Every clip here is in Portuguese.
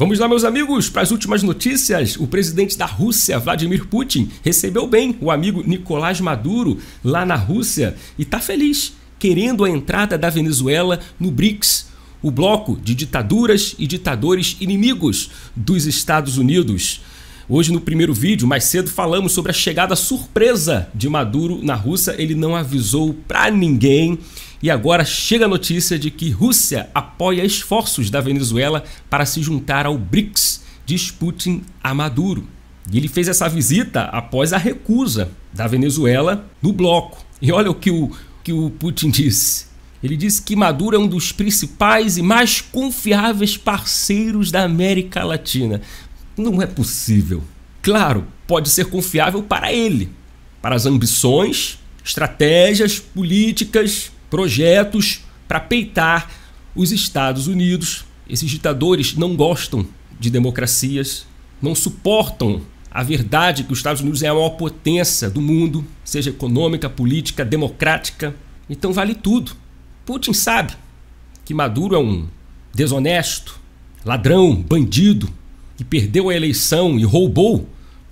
Vamos lá, meus amigos, para as últimas notícias. O presidente da Rússia, Vladimir Putin, recebeu bem o amigo Nicolás Maduro lá na Rússia e está feliz, querendo a entrada da Venezuela no BRICS, o bloco de ditaduras e ditadores inimigos dos Estados Unidos. Hoje, no primeiro vídeo, mais cedo, falamos sobre a chegada surpresa de Maduro na Rússia. Ele não avisou para ninguém. E agora chega a notícia de que Rússia apoia esforços da Venezuela para se juntar ao BRICS, diz Putin a Maduro. E ele fez essa visita após a recusa da Venezuela no bloco. E olha o que o, que o Putin disse. Ele disse que Maduro é um dos principais e mais confiáveis parceiros da América Latina. Não é possível. Claro, pode ser confiável para ele, para as ambições, estratégias, políticas, projetos para peitar os Estados Unidos. Esses ditadores não gostam de democracias, não suportam a verdade que os Estados Unidos é a maior potência do mundo, seja econômica, política, democrática. Então vale tudo. Putin sabe que Maduro é um desonesto, ladrão, bandido, que perdeu a eleição e roubou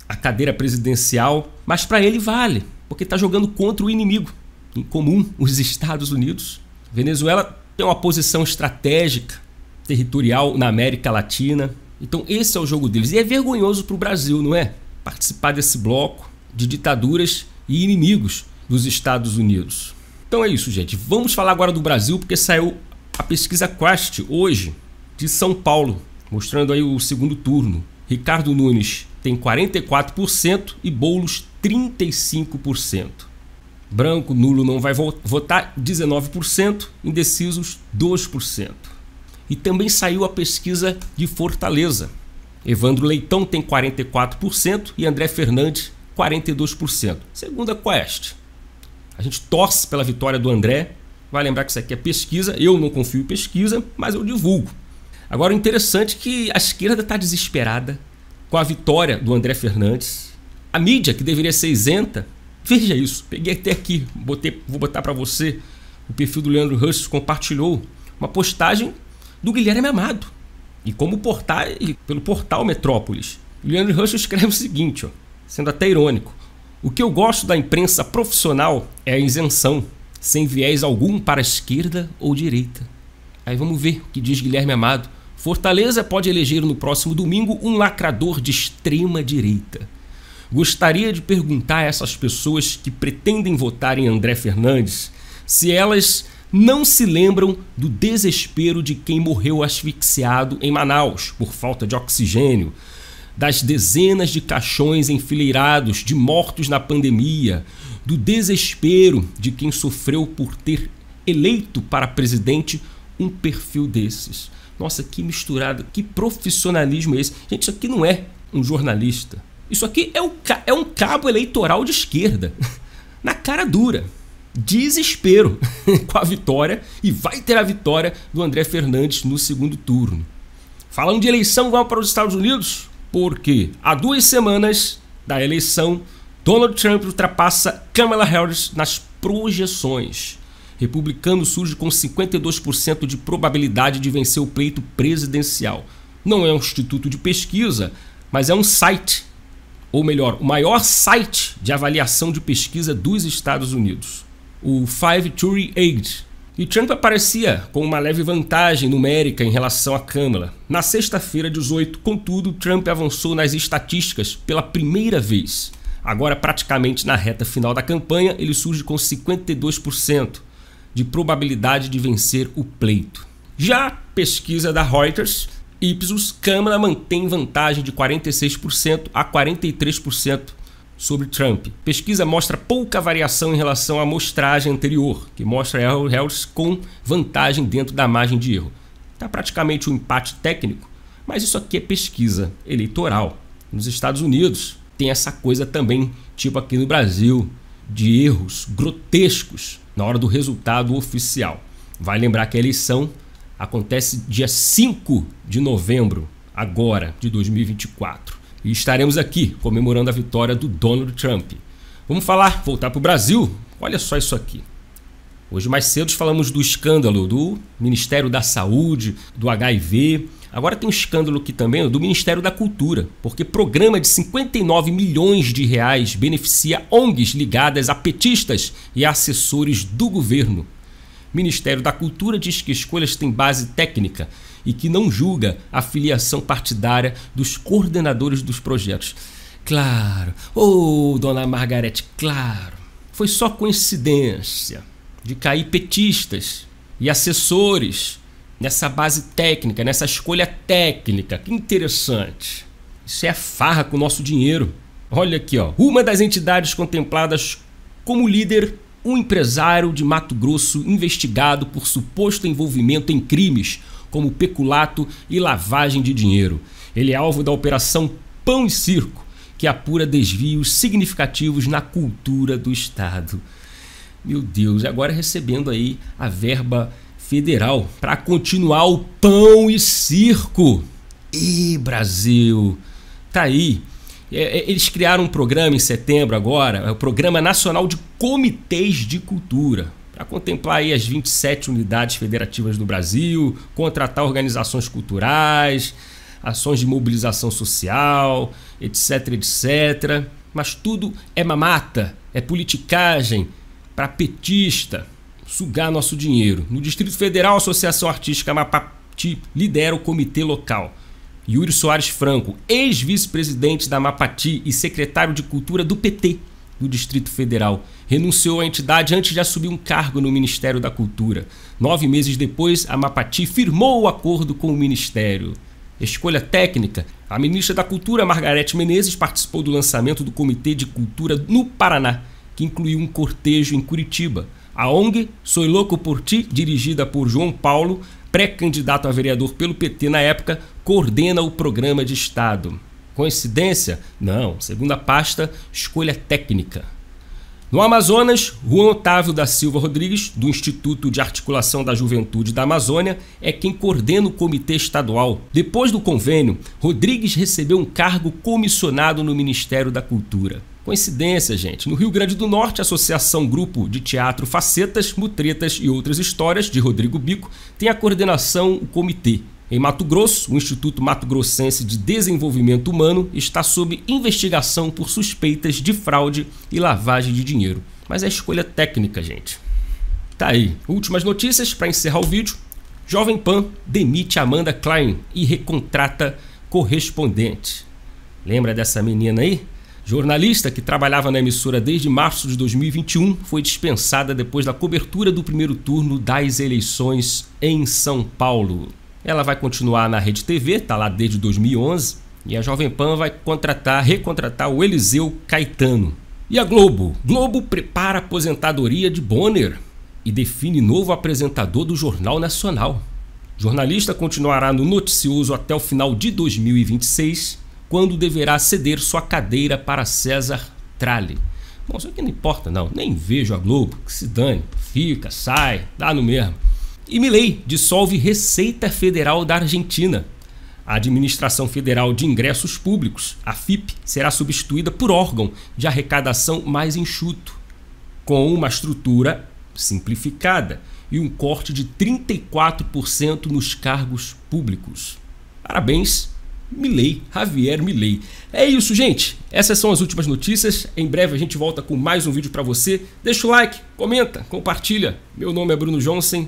a cadeira presidencial, mas para ele vale, porque está jogando contra o inimigo em comum, os Estados Unidos. Venezuela tem uma posição estratégica, territorial na América Latina. Então esse é o jogo deles. E é vergonhoso para o Brasil, não é? Participar desse bloco de ditaduras e inimigos dos Estados Unidos. Então é isso, gente. Vamos falar agora do Brasil, porque saiu a pesquisa Quest hoje de São Paulo. Mostrando aí o segundo turno. Ricardo Nunes tem 44% e Boulos 35%. Branco, nulo não vai votar 19%, indecisos 2%. E também saiu a pesquisa de Fortaleza. Evandro Leitão tem 44% e André Fernandes 42%, segundo a Quest. A gente torce pela vitória do André. Vai lembrar que isso aqui é pesquisa, eu não confio em pesquisa, mas eu divulgo. Agora, o interessante é que a esquerda está desesperada com a vitória do André Fernandes. A mídia, que deveria ser isenta, veja isso. Peguei até aqui, botei, vou botar para você. O perfil do Leandro Russos compartilhou uma postagem do Guilherme Amado. E como portar, pelo portal Metrópolis. O Leandro Russos escreve o seguinte, ó, sendo até irônico. O que eu gosto da imprensa profissional é a isenção, sem viés algum para esquerda ou direita. Aí vamos ver o que diz Guilherme Amado Fortaleza pode eleger no próximo domingo um lacrador de extrema direita. Gostaria de perguntar a essas pessoas que pretendem votar em André Fernandes se elas não se lembram do desespero de quem morreu asfixiado em Manaus por falta de oxigênio, das dezenas de caixões enfileirados de mortos na pandemia, do desespero de quem sofreu por ter eleito para presidente um perfil desses. Nossa, que misturado, que profissionalismo é esse? Gente, isso aqui não é um jornalista. Isso aqui é um, é um cabo eleitoral de esquerda. Na cara dura. Desespero com a vitória e vai ter a vitória do André Fernandes no segundo turno. Falando de eleição, igual para os Estados Unidos, porque há duas semanas da eleição, Donald Trump ultrapassa Kamala Harris nas projeções republicano surge com 52% de probabilidade de vencer o pleito presidencial. Não é um instituto de pesquisa, mas é um site, ou melhor, o maior site de avaliação de pesquisa dos Estados Unidos, o Five Theory Aid. E Trump aparecia com uma leve vantagem numérica em relação à Câmara. Na sexta-feira, 18, contudo, Trump avançou nas estatísticas pela primeira vez. Agora, praticamente na reta final da campanha, ele surge com 52% de probabilidade de vencer o pleito. Já pesquisa da Reuters, Ipsos, Câmara mantém vantagem de 46% a 43% sobre Trump. Pesquisa mostra pouca variação em relação à amostragem anterior, que mostra Harris com vantagem dentro da margem de erro. Está praticamente um empate técnico, mas isso aqui é pesquisa eleitoral. Nos Estados Unidos tem essa coisa também, tipo aqui no Brasil, de erros grotescos na hora do resultado oficial. Vai lembrar que a eleição acontece dia 5 de novembro, agora, de 2024. E estaremos aqui comemorando a vitória do Donald Trump. Vamos falar, voltar para o Brasil? Olha só isso aqui. Hoje mais cedo falamos do escândalo do Ministério da Saúde, do HIV, Agora tem um escândalo aqui também do Ministério da Cultura, porque programa de 59 milhões de reais beneficia ONGs ligadas a petistas e assessores do governo. Ministério da Cultura diz que escolhas têm base técnica e que não julga a filiação partidária dos coordenadores dos projetos. Claro, ô oh, dona Margarete, claro, foi só coincidência de cair petistas e assessores nessa base técnica, nessa escolha técnica. Que interessante. Isso é farra com o nosso dinheiro. Olha aqui, ó. Uma das entidades contempladas como líder, um empresário de Mato Grosso investigado por suposto envolvimento em crimes como peculato e lavagem de dinheiro. Ele é alvo da operação Pão e Circo, que apura desvios significativos na cultura do estado. Meu Deus, agora recebendo aí a verba federal para continuar o pão e circo. E Brasil, tá aí. É, é, eles criaram um programa em setembro agora, é o Programa Nacional de Comitês de Cultura, para contemplar aí as 27 unidades federativas do Brasil, contratar organizações culturais, ações de mobilização social, etc, etc. Mas tudo é mamata, é politicagem para petista sugar nosso dinheiro. No Distrito Federal, a Associação Artística Mapati lidera o comitê local. Yuri Soares Franco, ex-vice-presidente da Mapati e secretário de Cultura do PT do Distrito Federal, renunciou à entidade antes de assumir um cargo no Ministério da Cultura. Nove meses depois, a Mapati firmou o acordo com o Ministério. Escolha técnica. A ministra da Cultura, Margarete Menezes, participou do lançamento do Comitê de Cultura no Paraná, que incluiu um cortejo em Curitiba. A ONG Soy Louco por Ti, dirigida por João Paulo, pré-candidato a vereador pelo PT na época, coordena o programa de Estado. Coincidência? Não. Segunda pasta, escolha técnica. No Amazonas, Juan Otávio da Silva Rodrigues, do Instituto de Articulação da Juventude da Amazônia, é quem coordena o comitê estadual. Depois do convênio, Rodrigues recebeu um cargo comissionado no Ministério da Cultura. Coincidência, gente. No Rio Grande do Norte, a Associação Grupo de Teatro Facetas, Mutretas e Outras Histórias, de Rodrigo Bico, tem a coordenação o comitê. Em Mato Grosso, o Instituto Mato Grossense de Desenvolvimento Humano está sob investigação por suspeitas de fraude e lavagem de dinheiro. Mas é escolha técnica, gente. Tá aí. Últimas notícias para encerrar o vídeo. Jovem Pan demite Amanda Klein e recontrata correspondente. Lembra dessa menina aí? Jornalista que trabalhava na emissora desde março de 2021 foi dispensada depois da cobertura do primeiro turno das eleições em São Paulo. Ela vai continuar na Rede TV, está lá desde 2011, e a Jovem Pan vai contratar, recontratar o Eliseu Caetano. E a Globo? Globo prepara a aposentadoria de Bonner e define novo apresentador do Jornal Nacional. jornalista continuará no noticioso até o final de 2026, quando deverá ceder sua cadeira para César Tralli. Bom, isso aqui não importa não, nem vejo a Globo, que se dane, fica, sai, dá no mesmo. E Milei dissolve Receita Federal da Argentina. A Administração Federal de Ingressos Públicos, a FIP, será substituída por órgão de arrecadação mais enxuto, com uma estrutura simplificada e um corte de 34% nos cargos públicos. Parabéns, Milei, Javier Milei. É isso, gente. Essas são as últimas notícias. Em breve a gente volta com mais um vídeo para você. Deixa o like, comenta, compartilha. Meu nome é Bruno Johnson.